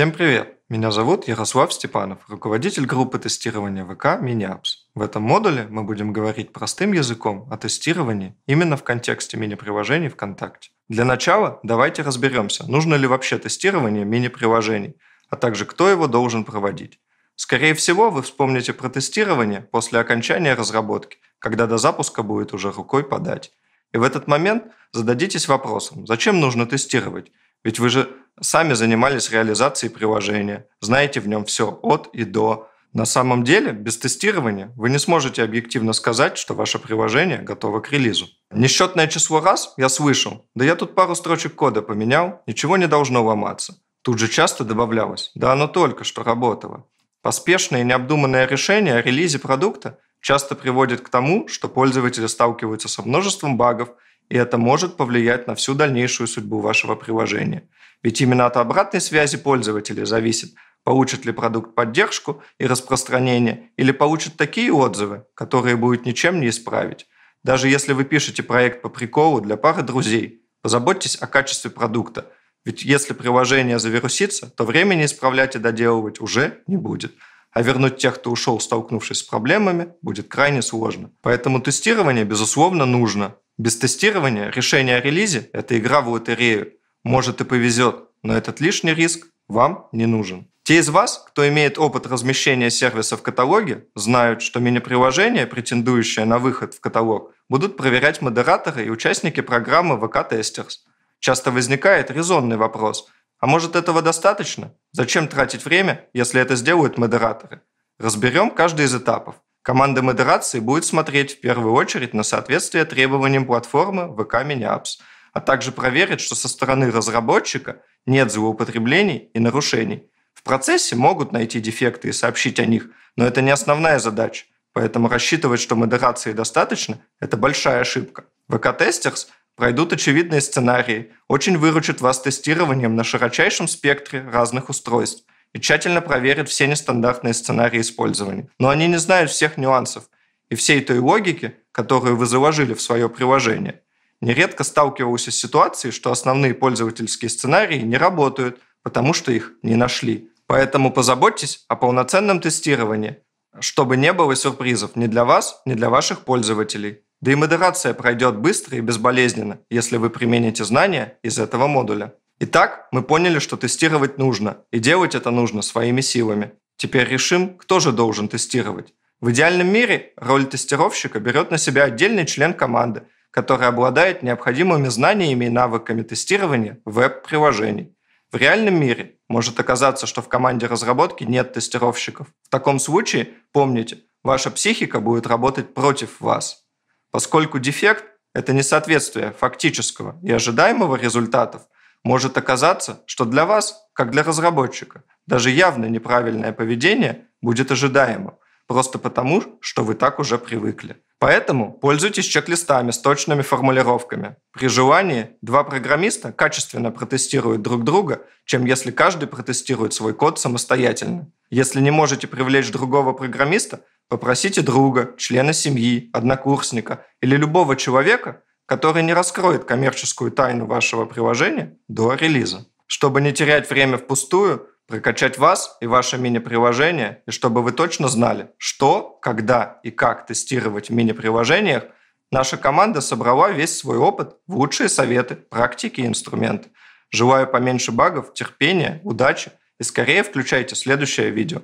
Всем привет! Меня зовут Ярослав Степанов, руководитель группы тестирования ВК Miniapps. В этом модуле мы будем говорить простым языком о тестировании именно в контексте мини-приложений ВКонтакте. Для начала давайте разберемся, нужно ли вообще тестирование мини-приложений, а также кто его должен проводить. Скорее всего, вы вспомните про тестирование после окончания разработки, когда до запуска будет уже рукой подать. И в этот момент зададитесь вопросом, зачем нужно тестировать? Ведь вы же сами занимались реализацией приложения, знаете в нем все от и до. На самом деле, без тестирования вы не сможете объективно сказать, что ваше приложение готово к релизу. Несчетное число раз я слышал, да я тут пару строчек кода поменял, ничего не должно ломаться. Тут же часто добавлялось, да оно только что работало. Поспешное и необдуманное решение о релизе продукта часто приводит к тому, что пользователи сталкиваются со множеством багов – и это может повлиять на всю дальнейшую судьбу вашего приложения. Ведь именно от обратной связи пользователя зависит, получит ли продукт поддержку и распространение, или получит такие отзывы, которые будет ничем не исправить. Даже если вы пишете проект по приколу для пары друзей, позаботьтесь о качестве продукта, ведь если приложение завирусится, то времени исправлять и доделывать уже не будет а вернуть тех, кто ушел, столкнувшись с проблемами, будет крайне сложно. Поэтому тестирование, безусловно, нужно, без тестирования решение о релизе – это игра в лотерею. Может и повезет, но этот лишний риск вам не нужен. Те из вас, кто имеет опыт размещения сервиса в каталоге, знают, что мини-приложения, претендующие на выход в каталог, будут проверять модераторы и участники программы ВК-тестерс. Часто возникает резонный вопрос – а может этого достаточно? Зачем тратить время, если это сделают модераторы? Разберем каждый из этапов. Команда модерации будет смотреть в первую очередь на соответствие требованиям платформы VK Mini Apps, а также проверить, что со стороны разработчика нет злоупотреблений и нарушений. В процессе могут найти дефекты и сообщить о них, но это не основная задача. Поэтому рассчитывать, что модерации достаточно, это большая ошибка. VK Testers пройдут очевидные сценарии, очень выручат вас тестированием на широчайшем спектре разных устройств и тщательно проверят все нестандартные сценарии использования. Но они не знают всех нюансов и всей той логики, которую вы заложили в свое приложение. Нередко сталкивался с ситуацией, что основные пользовательские сценарии не работают, потому что их не нашли. Поэтому позаботьтесь о полноценном тестировании, чтобы не было сюрпризов ни для вас, ни для ваших пользователей. Да и модерация пройдет быстро и безболезненно, если вы примените знания из этого модуля. Итак, мы поняли, что тестировать нужно, и делать это нужно своими силами. Теперь решим, кто же должен тестировать. В идеальном мире роль тестировщика берет на себя отдельный член команды, который обладает необходимыми знаниями и навыками тестирования веб-приложений. В реальном мире может оказаться, что в команде разработки нет тестировщиков. В таком случае, помните, ваша психика будет работать против вас. Поскольку дефект – это несоответствие фактического и ожидаемого результатов – может оказаться, что для вас, как для разработчика, даже явно неправильное поведение будет ожидаемым просто потому, что вы так уже привыкли. Поэтому пользуйтесь чек-листами с точными формулировками. При желании два программиста качественно протестируют друг друга, чем если каждый протестирует свой код самостоятельно. Если не можете привлечь другого программиста, попросите друга, члена семьи, однокурсника или любого человека, который не раскроет коммерческую тайну вашего приложения до релиза. Чтобы не терять время впустую, прокачать вас и ваше мини-приложение, и чтобы вы точно знали, что, когда и как тестировать в мини-приложениях, наша команда собрала весь свой опыт в лучшие советы, практики и инструменты. Желаю поменьше багов, терпения, удачи и скорее включайте следующее видео.